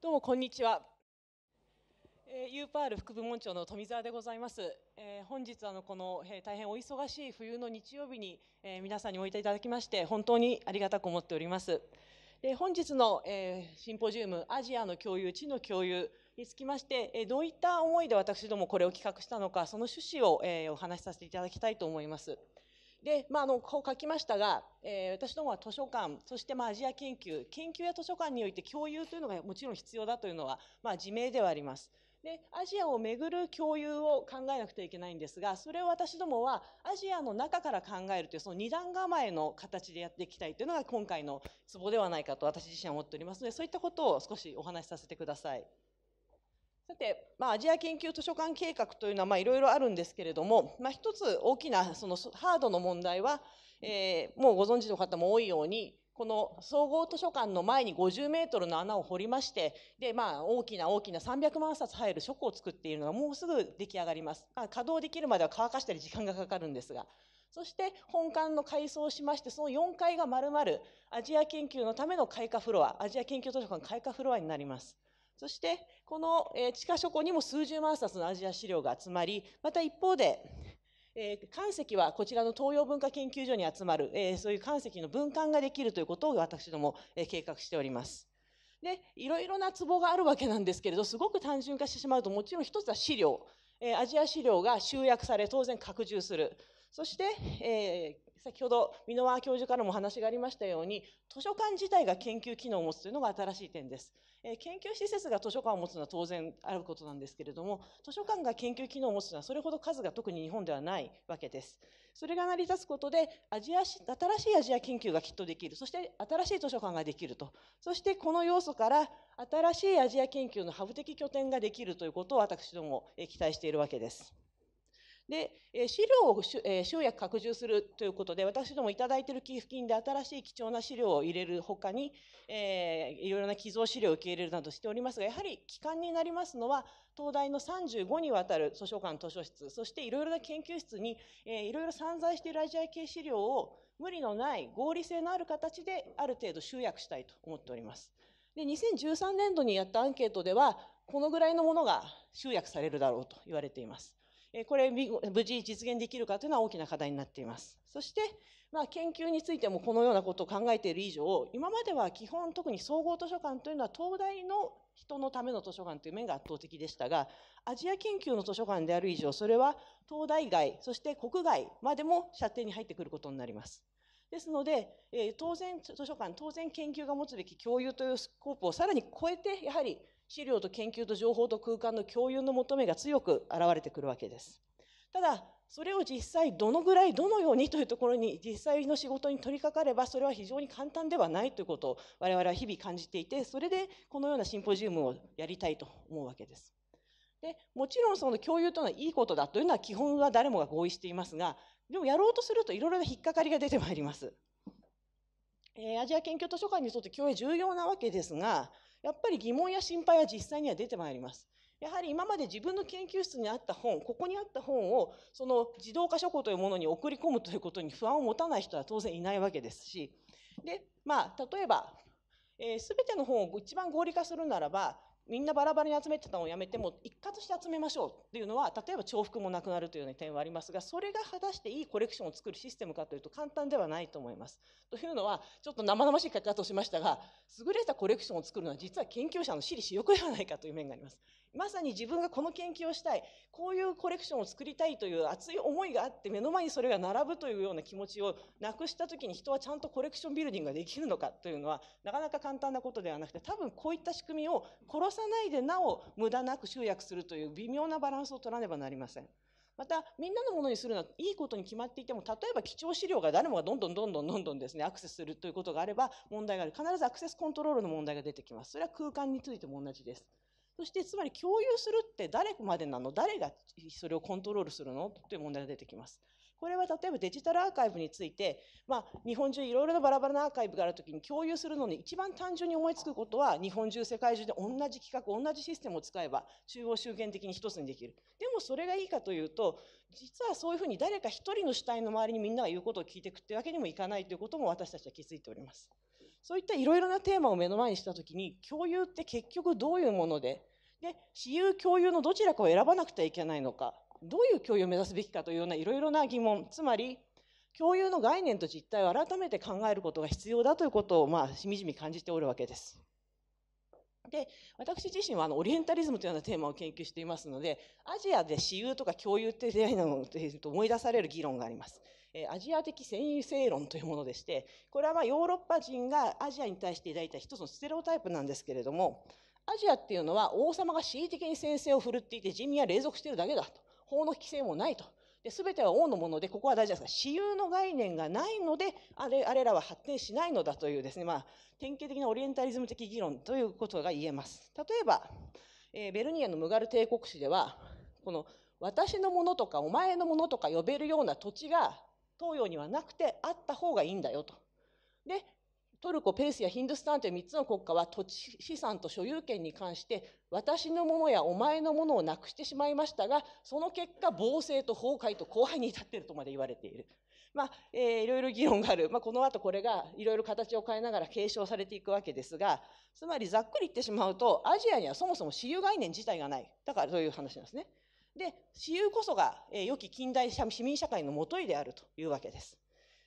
どうもこんにちは。えー、パール副部門長の富澤でございます。えー、本日あのこの、えー、大変お忙しい冬の日曜日に、え皆さんにおいていただきまして本当にありがたく思っております。で本日の、えシンポジウムアジアの共有地の共有につきまして、えどういった思いで私どもこれを企画したのかその趣旨を、えお話しさせていただきたいと思います。で、まあ、あの、こう書きましたが、えー、私どもは図書館、そしてまあアジア研究、研究や図書館において共有というのがもちろん必要だというのは、まあ、自明ではあります。で、アジアをめぐる共有を考えなくてはいけないんですが、それを私どもはアジアの中から考えるという、その二段構えの形でやっていきたいというのが今回のツボではないかと私自身は思っておりますので、そういったことを少しお話しさせてください。さて、まあ、アジア研究図書館計画というのはいろいろあるんですけれども、まあ、一つ大きなそのハードの問題は、えー、もうご存知の方も多いようにこの総合図書館の前に50メートルの穴を掘りましてで、まあ、大きな大きな300万冊入る書庫を作っているのがもうすぐ出来上がります、まあ、稼働できるまでは乾かしたり時間がかかるんですがそして本館の改装をしましてその4階がまるまるアジア研究のための開花フロアアジア研究図書館開花フロアになります。そして、この、え地下諸庫にも数十万冊のアジア資料が集まり、また一方で、え石はこちらの東洋文化研究所に集まる、えそういう関石の分館ができるということを私ども、え計画しております。で、いろいろなツボがあるわけなんですけれど、すごく単純化してしまうと、もちろん一つは資料、えアジア資料が集約され、当然拡充する。そして、え先ほど箕輪教授からもお話がありましたように図書館自体が研究機能を持つというのが新しい点です、えー、研究施設が図書館を持つのは当然あることなんですけれども図書館が研究機能を持つのはそれほど数が特に日本ではないわけですそれが成り立つことでアジア新しいアジア研究がきっとできるそして新しい図書館ができるとそしてこの要素から新しいアジア研究のハブ的拠点ができるということを私ども期待しているわけです。で、資料を集約拡充するということで、私どもいただいている寄付金で新しい貴重な資料を入れるほかに、えー、いろいろな寄贈資料を受け入れるなどしておりますが、やはり期間になりますのは、東大の35にわたる図書館、図書室、そしていろいろな研究室に、えー、いろいろ散在しているアジア系資料を無理のない合理性のある形である程度集約したいと思っております。で2013年度にやったアンケートではこのぐらいのものが集約されるだろうと言われています。これ無事実現できるかというのは大きな課題になっています。そして、まあ、研究についてもこのようなことを考えている以上、今までは基本特に総合図書館というのは東大の人のための図書館という面が圧倒的でしたが、アジア研究の図書館である以上、それは東大外、そして国外までも射程に入ってくることになります。ですので、当然図書館、当然研究が持つべき共有というスコープをさらに超えて、やはり資料と研究と情報と空間の共有の求めが強く現れてくるわけです。ただ、それを実際どのぐらい、どのようにというところに実際の仕事に取り掛かれば、それは非常に簡単ではないということを我々は日々感じていて、それでこのようなシンポジウムをやりたいと思うわけです。でもちろんその共有というのはいいことだというのは基本は誰もが合意していますが、でもやろうとするといろいろな引っかかりが出てまいります。えー、アジア研究図書館にとって共有重要なわけですが、やっぱり疑問や心配は実際には出てまいります。やはり今まで自分の研究室にあった本、ここにあった本を、その自動化書庫というものに送り込むということに不安を持たない人は当然いないわけですし、で、まあ、例えば、す、えー、べ、ての本を一番合理化するならば、みんなバラバラに集めてたのをやめても一括して集めましょうっていうのは例えば重複もなくなるというう点はありますがそれが果たしていいコレクションを作るシステムかというと簡単ではないと思います。というのはちょっと生々しい書き方をしましたが優れたコレクションを作るのは実は研究者の私利私欲ではないかという面があります。まさに自分がこの研究をしたい、こういうコレクションを作りたいという熱い思いがあって、目の前にそれが並ぶというような気持ちをなくした時に人はちゃんとコレクションビルディングができるのかというのは、なかなか簡単なことではなくて、多分こういった仕組みを殺さないでなお無駄なく集約するという微妙なバランスを取らねばなりません。またみんなのものにするのはいいことに決まっていても例えば貴重資料が誰もがどんどんどんどんどんどんですねアクセスするということがあれば問題がある必ずアクセスコントロールの問題が出てきますそれは空間についても同じですそしてつまり共有するって誰までなの誰がそれをコントロールするのという問題が出てきます。これは例えばデジタルアーカイブについて、まあ、日本中いろいろなバラバラなアーカイブがあるときに共有するのに一番単純に思いつくことは日本中世界中で同じ企画同じシステムを使えば中央集権的に一つにできるでもそれがいいかというと実はそういうふうに誰か一人の主体の周りにみんなが言うことを聞いていくっていうわけにもいかないということも私たちは気づいておりますそういったいろいろなテーマを目の前にしたときに共有って結局どういうものでで私有共有のどちらかを選ばなくてはいけないのかどういう共有を目指すべきかというようないろいろな疑問つまり共有の概念と実態を改めて考えることが必要だということを、まあ、しみじみ感じておるわけです。で私自身はあのオリエンタリズムというようなテーマを研究していますのでアジアで私有とか共有って出会いなのと思い出される議論があります。えアジア的戦優性論というものでしてこれはまヨーロッパ人がアジアに対して抱いた一つのステレオタイプなんですけれどもアジアっていうのは王様が恣意的に先生を振るっていて人民は隷属しているだけだと。法の規制もないと。で全ては王のもので、ここは大事ですが、私有の概念がないので、あれあれらは発展しないのだというですね、まあ、典型的なオリエンタリズム的議論ということが言えます。例えば、えー、ベルニエのムガル帝国史では、この私のものとかお前のものとか呼べるような土地が東洋にはなくてあった方がいいんだよと。で、トルコ、ペースやヒンドゥスタンという3つの国家は土地資産と所有権に関して私のものやお前のものをなくしてしまいましたがその結果暴政と崩壊と荒廃に至っているとまで言われている、まあえー、いろいろ議論がある、まあ、この後これがいろいろ形を変えながら継承されていくわけですがつまりざっくり言ってしまうとアジアにはそもそも私有概念自体がないだからそういう話なんですねで私有こそが、えー、良き近代市民社会のもといであるというわけです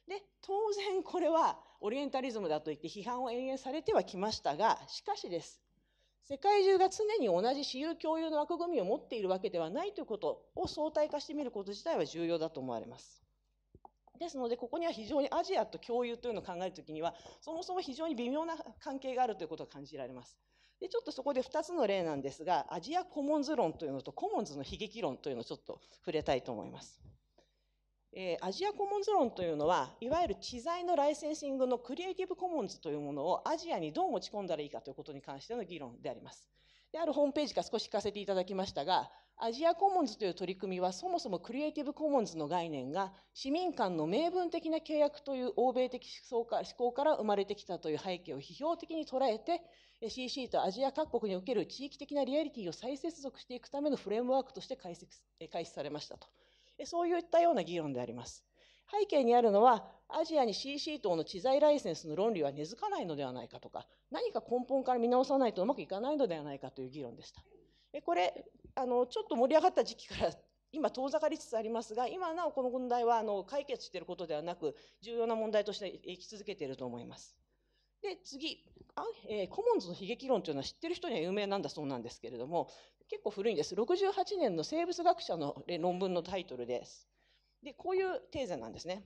で当然これはオリエンタリズムだといって批判を延々されてはきましたがしかしです世界中が常に同じ私有共有の枠組みを持っているわけではないということを相対化してみること自体は重要だと思われます。ですのでここには非常にアジアと共有というのを考えるときにはそもそも非常に微妙な関係があるということが感じられます。でちょっとそこで2つの例なんですがアジアコモンズ論というのとコモンズの悲劇論というのをちょっと触れたいと思います。えー、アジアコモンズ論というのはいわゆる知財のライセンシングのクリエイティブコモンズというものをアジアにどう持ち込んだらいいかということに関しての議論であります。であるホームページから少し聞かせていただきましたがアジアコモンズという取り組みはそもそもクリエイティブコモンズの概念が市民間の明文的な契約という欧米的思考から生まれてきたという背景を批評的に捉えて CC とアジア各国における地域的なリアリティを再接続していくためのフレームワークとして開始されましたと。そういったような議論であります。背景にあるのは、アジアに CC 等の知財ライセンスの論理は根付かないのではないかとか、何か根本から見直さないとうまくいかないのではないかという議論でした。これあの、ちょっと盛り上がった時期から 今遠ざかりつつありますが、今なおこの問題はあの解決していることではなく、重要な問題として生き続けていると思います。で、次、あえー、コモンズの悲劇論というのは知ってる人には有名なんだそうなんですけれども、結構古いんです。68年の生物学者の論文のタイトルです。で、こういうテーゼなんですね。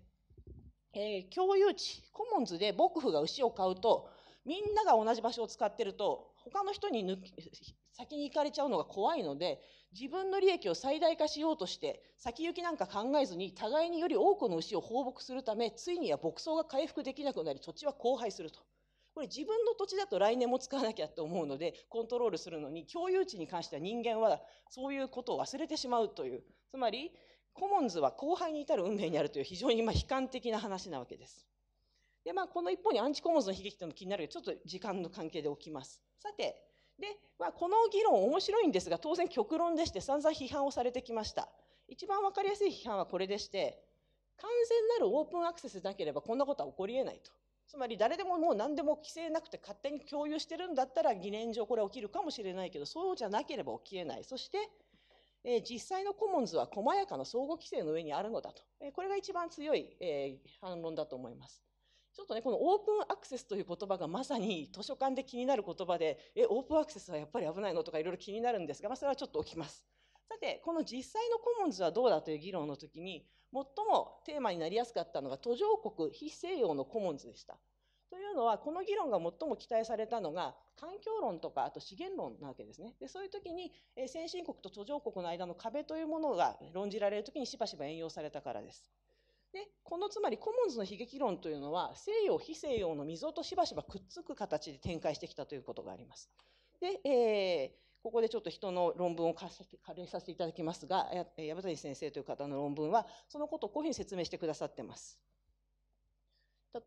えー、共有地、コモンズで僕が牛を買うと、みんなが同じ場所を使ってると、他の人に抜き先に行かれちゃうのが怖いので、自分の利益を最大化しようとして、先行きなんか考えずに、互いにより多くの牛を放牧するため、ついには牧草が回復できなくなり、土地は荒廃すると。これ自分の土地だと来年も使わなきゃと思うのでコントロールするのに共有地に関しては人間はそういうことを忘れてしまうというつまりコモンズは後輩に至る運命にあるという非常にま悲観的な話なわけです。でまあ、この一方にアンチコモンズの悲劇というのも気になるけどちょっと時間の関係で起きます。さてで、まあ、この議論面白いんですが当然極論でして散々批判をされてきました。一番分かりやすい批判はこれでして完全なるオープンアクセスでなければこんなことは起こりえないと。つまり誰でももう何でも規制なくて勝手に共有してるんだったら疑念上これ起きるかもしれないけどそうじゃなければ起きえないそして、えー、実際のコモンズは細やかな相互規制の上にあるのだと、えー、これが一番強い、えー、反論だと思います。ちょっとね、このオープンアクセスという言葉がまさに図書館で気になる言葉で、え、オープンアクセスはやっぱり危ないのとかいろいろ気になるんですが、まあ、それはちょっと置きます。さて、この実際のコモンズはどうだという議論の時に、最もテーマになりやすかったのが途上国非西洋のコモンズでした。というのは、この議論が最も期待されたのが、環境論とか、あと資源論なわけですね。で、そういう時に、先進国と途上国の間の壁というものが論じられる時にしばしば援用されたからです。で、このつまりコモンズの悲劇論というのは、西洋、非西洋の溝としばしばくっつく形で展開してきたということがあります。で、えーここでちょっと人の論文を借りさせていただきますが、薮谷先生という方の論文は、そのことをこういうふうに説明してくださってます。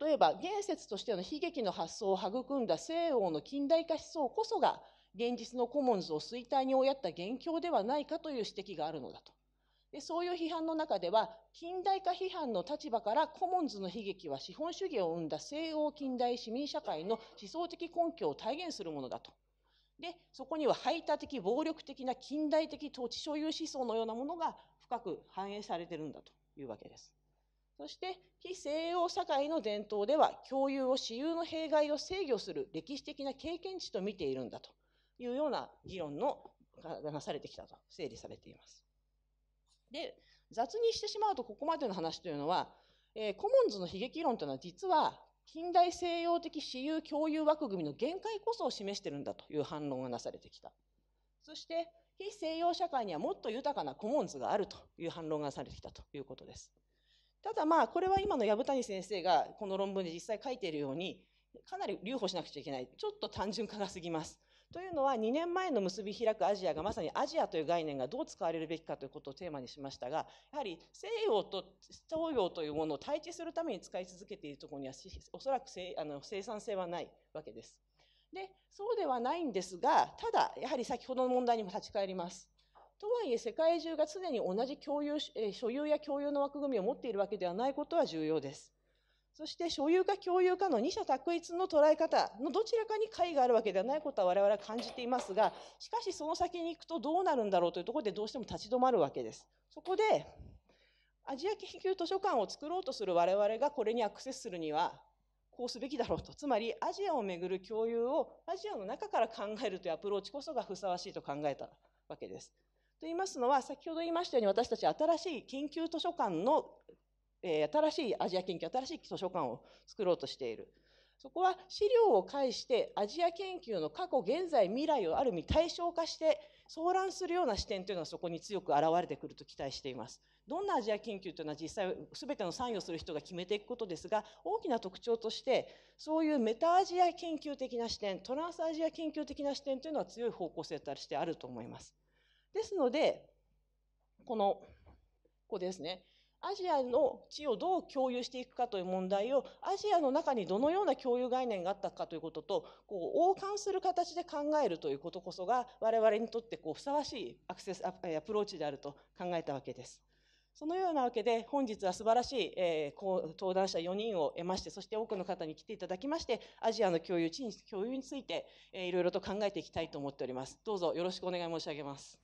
例えば、言説としての悲劇の発想を育んだ西欧の近代化思想こそが、現実のコモンズを衰退に追いやった元凶ではないかという指摘があるのだと。でそういう批判の中では、近代化批判の立場からコモンズの悲劇は資本主義を生んだ西欧近代市民社会の思想的根拠を体現するものだと。で、そこには排他的、暴力的な近代的土地所有思想のようなものが深く反映されてるんだというわけです。そして、非西洋社会の伝統では、共有を私有の弊害を制御する歴史的な経験値と見ているんだというような議論のがなされてきたと整理されています。で、雑にしてしまうと、ここまでの話というのは、えー、コモンズの悲劇論というのは実は近代西洋的私有共有枠組みの限界こそを示してるんだという反論がなされてきた。そして、非西洋社会にはもっと豊かなコモンズがあるという反論がなされてきたということです。ただまあ、これは今の薮谷先生がこの論文で実際書いているように、かなり留保しなくちゃいけない。ちょっと単純化が過ぎます。というのは2年前の結び開くアジアがまさにアジアという概念がどう使われるべきかということをテーマにしましたがやはり西洋と東洋というものを対峙するために使い続けているところにはおそらくあの生産性はないわけです。でそうではないんですがただやはり先ほどの問題にも立ち返ります。とはいえ世界中が常に同じ共有所有や共有の枠組みを持っているわけではないことは重要です。そして所有か共有かの二者択一の捉え方のどちらかに解があるわけではないことは我々は感じていますが、しかしその先に行くとどうなるんだろうというところでどうしても立ち止まるわけです。そこで、アジア研究図書館を作ろうとする我々がこれにアクセスするには、こうすべきだろうと。つまり、アジアをめぐる共有をアジアの中から考えるというアプローチこそがふさわしいと考えたわけです。と言いますのは、先ほど言いましたように私たち新しい研究図書館のえー、新しいアジア研究、新しい図書館を作ろうとしている。そこは資料を介してアジア研究の過去、現在、未来をある意味対象化して騒乱するような視点というのはそこに強く現れてくると期待しています。どんなアジア研究というのは実際全ての参与する人が決めていくことですが大きな特徴としてそういうメタアジア研究的な視点トランスアジア研究的な視点というのは強い方向性としてあると思います。ですのでこのここですねアジアの地をどう共有していくかという問題をアジアの中にどのような共有概念があったかということとこう横冠する形で考えるということこそが我々にとってこうふさわしいアクセスアプローチであると考えたわけです。そのようなわけで本日は素晴らしい、えー、登壇者4人を得ましてそして多くの方に来ていただきましてアジアの共有地に共有について、えー、いろいろと考えていきたいと思っております。どうぞよろしくお願い申し上げます。